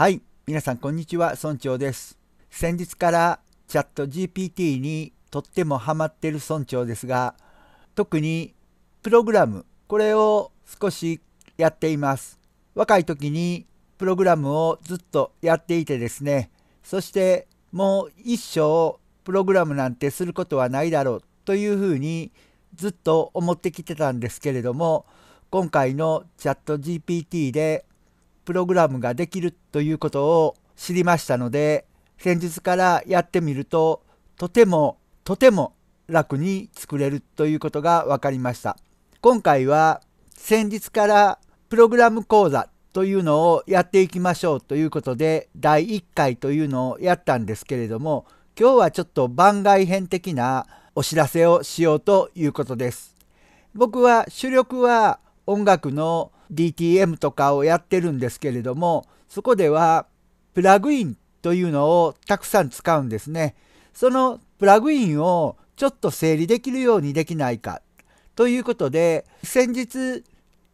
はい皆さんこんにちは村長です先日からチャット GPT にとってもハマってる村長ですが特にプログラムこれを少しやっています若い時にプログラムをずっとやっていてですねそしてもう一生プログラムなんてすることはないだろうというふうにずっと思ってきてたんですけれども今回のチャット GPT でプログラムができるということを知りましたので先日からやってみるととてもとても楽に作れるということが分かりました今回は先日からプログラム講座というのをやっていきましょうということで第1回というのをやったんですけれども今日はちょっと番外編的なお知らせをしようということです僕は主力は音楽の DTM とかをやってるんですけれどもそこではプラグインというのをたくさん使うんですね。そのプラグインをちょっと整理できるようにできないかということで先日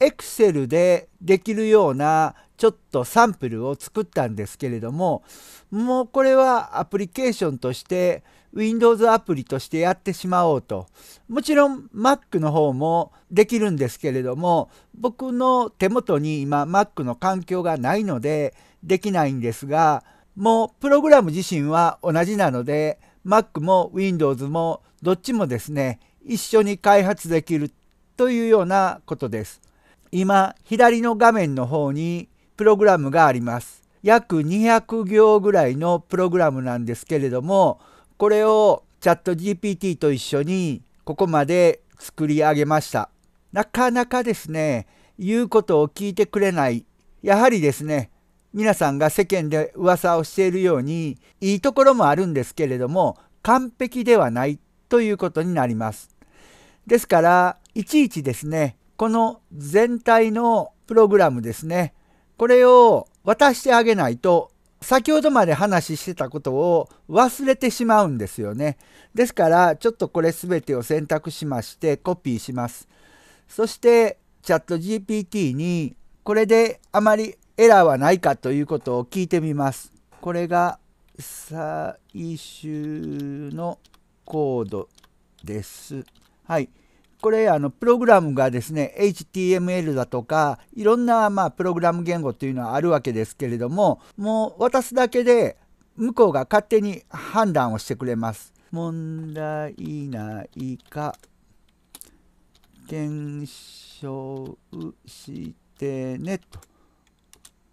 Excel でできるようなちょっとサンプルを作ったんですけれどももうこれはアプリケーションとして Windows アプリとしてやってしまおうと。もちろん Mac の方もできるんですけれども、僕の手元に今 Mac の環境がないのでできないんですが、もうプログラム自身は同じなので、Mac も Windows もどっちもですね、一緒に開発できるというようなことです。今、左の画面の方にプログラムがあります。約200行ぐらいのプログラムなんですけれども、これをチャット GPT と一緒にここまで作り上げました。なかなかですね、言うことを聞いてくれない。やはりですね、皆さんが世間で噂をしているように、いいところもあるんですけれども、完璧ではないということになります。ですから、いちいちですね、この全体のプログラムですね、これを渡してあげないと先ほどまで話してたことを忘れてしまうんですよね。ですからちょっとこれ全てを選択しましてコピーします。そしてチャット GPT にこれであまりエラーはないかということを聞いてみます。これが最終のコードです。はい。これあのプログラムがですね HTML だとかいろんなまあプログラム言語というのはあるわけですけれどももう渡すだけで向こうが勝手に判断をしてくれます。問題ないか検証してねと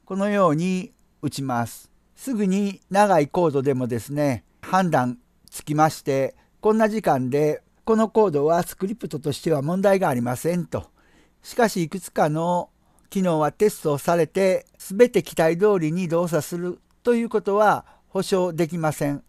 このように打ちます。すぐに長いコードでもですね判断つきましてこんな時間でこのコードはスクリプトとしては問題がありませんと。しかしいくつかの機能はテストをされて全て期待通りに動作するということは保証できません。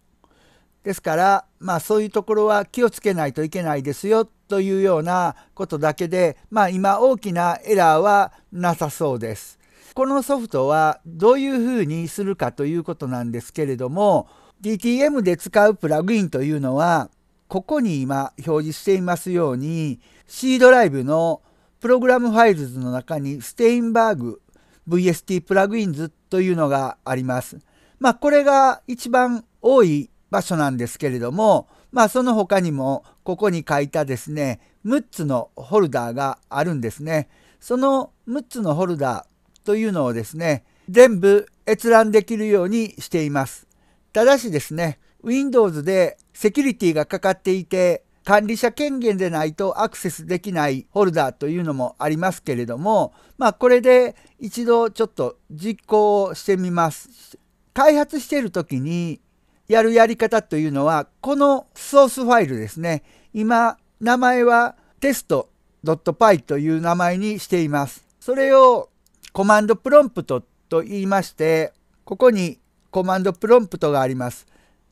ですからまあそういうところは気をつけないといけないですよというようなことだけでまあ今大きなエラーはなさそうです。このソフトはどういうふうにするかということなんですけれども DTM で使うプラグインというのはここに今表示していますように C ドライブのプログラムファイルズの中にステインバーグ VST プラグインズというのがあります。まあこれが一番多い場所なんですけれどもまあその他にもここに書いたですね6つのホルダーがあるんですね。その6つのホルダーというのをですね全部閲覧できるようにしています。ただしですね Windows でセキュリティがかかっていて、管理者権限でないとアクセスできないホルダーというのもありますけれども、まあこれで一度ちょっと実行をしてみます。開発している時にやるやり方というのは、このソースファイルですね。今、名前はテスト .py という名前にしています。それをコマンドプロンプトと言いまして、ここにコマンドプロンプトがあります。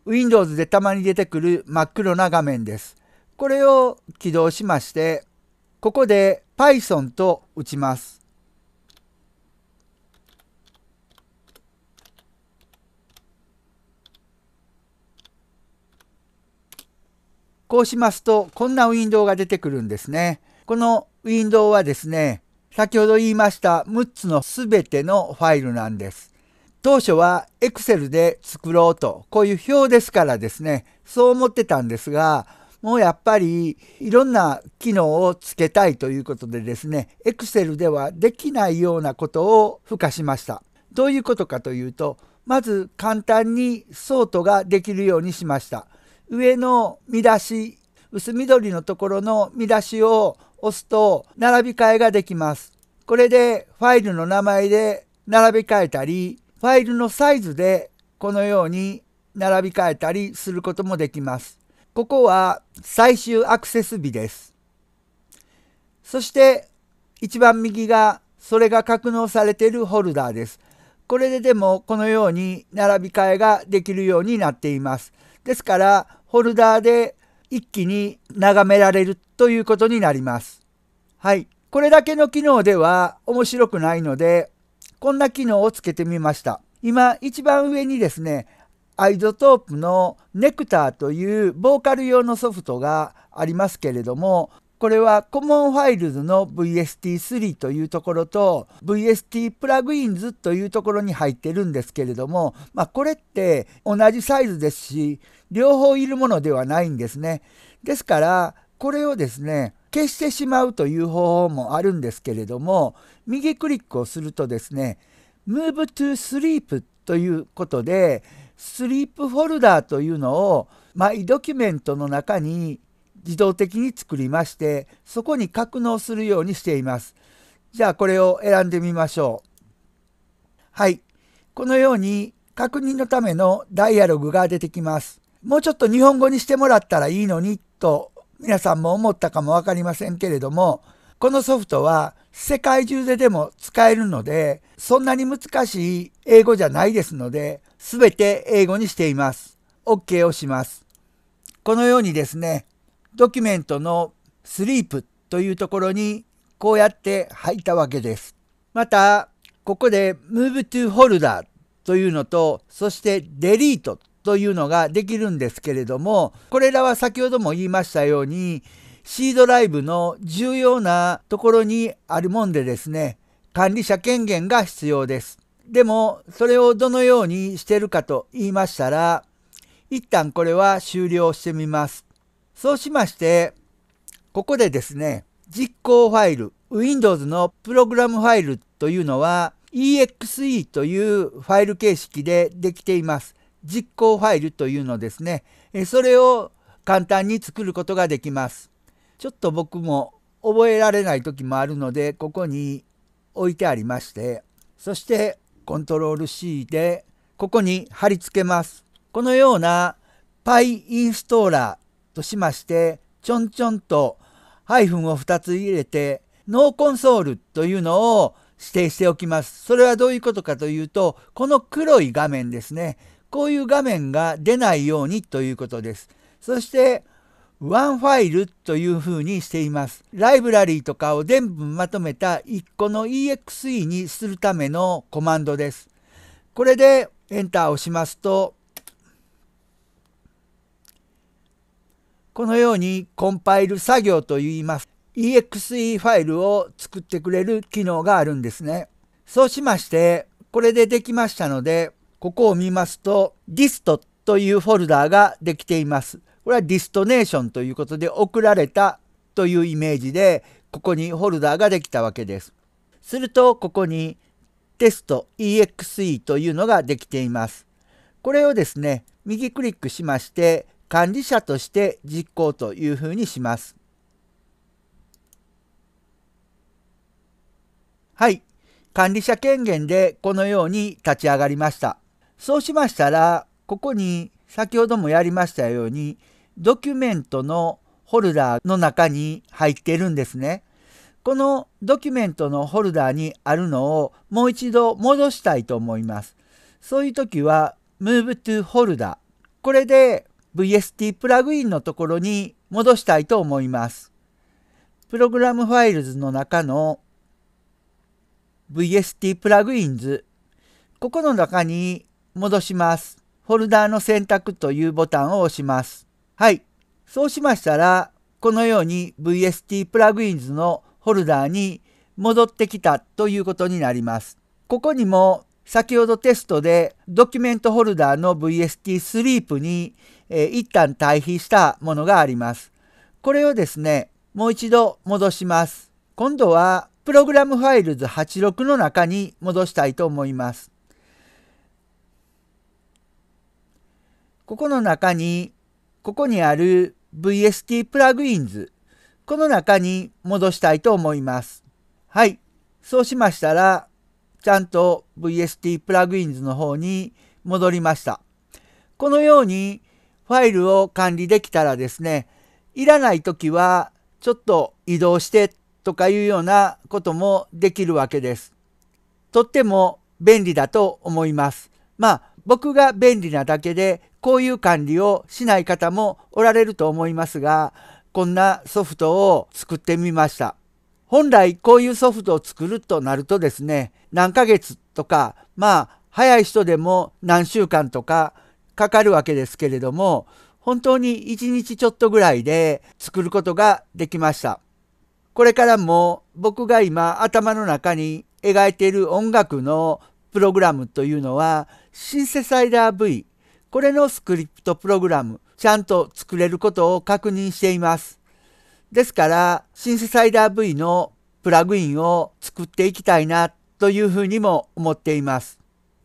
Windows でたまに出てくる真っ黒な画面です。これを起動しまして、ここで Python と打ちます。こうしますと、こんなウィンドウが出てくるんですね。このウィンドウはですね、先ほど言いました6つのすべてのファイルなんです。当初は Excel で作ろうと、こういう表ですからですね、そう思ってたんですが、もうやっぱりいろんな機能をつけたいということでですね、Excel ではできないようなことを付加しました。どういうことかというと、まず簡単にソートができるようにしました。上の見出し、薄緑のところの見出しを押すと並び替えができます。これでファイルの名前で並び替えたり、ファイルのサイズでこのように並び替えたりすることもできます。ここは最終アクセス日です。そして一番右がそれが格納されているホルダーです。これででもこのように並び替えができるようになっています。ですからホルダーで一気に眺められるということになります。はい。これだけの機能では面白くないのでこんな機能をつけてみました。今一番上にですね、アイゾトープのネクターというボーカル用のソフトがありますけれども、これはコモンファイルズの VST3 というところと VST プラグインズというところに入ってるんですけれども、まあ、これって同じサイズですし両方いるものではないんですね。ですからこれをですね消してしまうという方法もあるんですけれども右クリックをするとですね Move to Sleep ということでスリープフォルダーというのをマイドキュメントの中に自動的に作りましてそこに格納するようにしています。じゃあこれを選んでみましょう。はい。このように確認のためのダイアログが出てきます。もうちょっと日本語にしてもらったらいいのにと皆さんも思ったかもわかりませんけれども、このソフトは世界中ででも使えるので、そんなに難しい英語じゃないですので、すべて英語にしています。OK をします。このようにですね、ドキュメントのスリープというところにこうやって入ったわけです。また、ここで move to folder というのと、そして delete というのができるんですけれども、これらは先ほども言いましたように、C ドライブの重要なところにあるもんでですね、管理者権限が必要です。でも、それをどのようにしてるかと言いましたら、一旦これは終了してみます。そうしまして、ここでですね、実行ファイル、Windows のプログラムファイルというのは EXE というファイル形式でできています。実行ファイルというのですね、それを簡単に作ることができます。ちょっと僕も覚えられない時もあるので、ここに置いてありまして、そしてコントロール C でここに貼り付けます。このような Py インストーラーとしまして、ちょんちょんとハイフンを2つ入れて、ノーコンソールというのを指定しておきます。それはどういうことかというと、この黒い画面ですね。こういう画面が出ないようにということです。そして、ワンファイルというふうにしています。ライブラリーとかを全部まとめた1個の EXE にするためのコマンドです。これでエンターを押しますと、このようにコンパイル作業といいます。EXE ファイルを作ってくれる機能があるんですね。そうしまして、これでできましたので、ここを見ますとディストというフォルダーができています。これはディストネーションということで送られたというイメージでここにフォルダーができたわけです。するとここにテスト exe というのができています。これをですね右クリックしまして管理者として実行というふうにします。はい管理者権限でこのように立ち上がりました。そうしましたら、ここに先ほどもやりましたように、ドキュメントのホルダーの中に入ってるんですね。このドキュメントのホルダーにあるのをもう一度戻したいと思います。そういう時は Move to Folder。これで VST プラグインのところに戻したいと思います。プログラムファイルズの中の VST プラグインズ。ここの中に戻します。フォルダーの選択というボタンを押します。はい。そうしましたら、このように VST プラグインズのフォルダーに戻ってきたということになります。ここにも先ほどテストでドキュメントホルダーの VST スリープに、えー、一旦対比したものがあります。これをですね、もう一度戻します。今度はプログラムファイルズ86の中に戻したいと思います。ここの中に、ここにある VST プラグインズ、この中に戻したいと思います。はい。そうしましたら、ちゃんと VST プラグインズの方に戻りました。このようにファイルを管理できたらですね、いらない時はちょっと移動してとかいうようなこともできるわけです。とっても便利だと思います。まあ僕が便利なだけでこういう管理をしない方もおられると思いますがこんなソフトを作ってみました。本来こういうソフトを作るとなるとですね何ヶ月とかまあ早い人でも何週間とかかかるわけですけれども本当に一日ちょっとぐらいで作ることができました。これからも僕が今頭の中に描いている音楽のプログラムというのはシンセサイダー V これのスクリプトプログラムちゃんと作れることを確認しています。ですからシンセサイダー V のプラグインを作っていきたいなというふうにも思っています。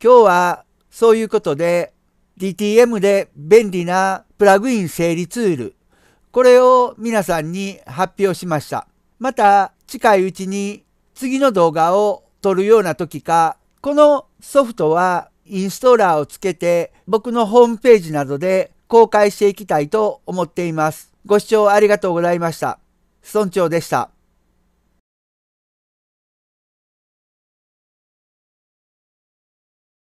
今日はそういうことで DTM で便利なプラグイン整理ツールこれを皆さんに発表しました。また近いうちに次の動画を撮るような時かこのソフトはインストーラーをつけて僕のホームページなどで公開していきたいと思っています。ご視聴ありがとうございました。村長でした。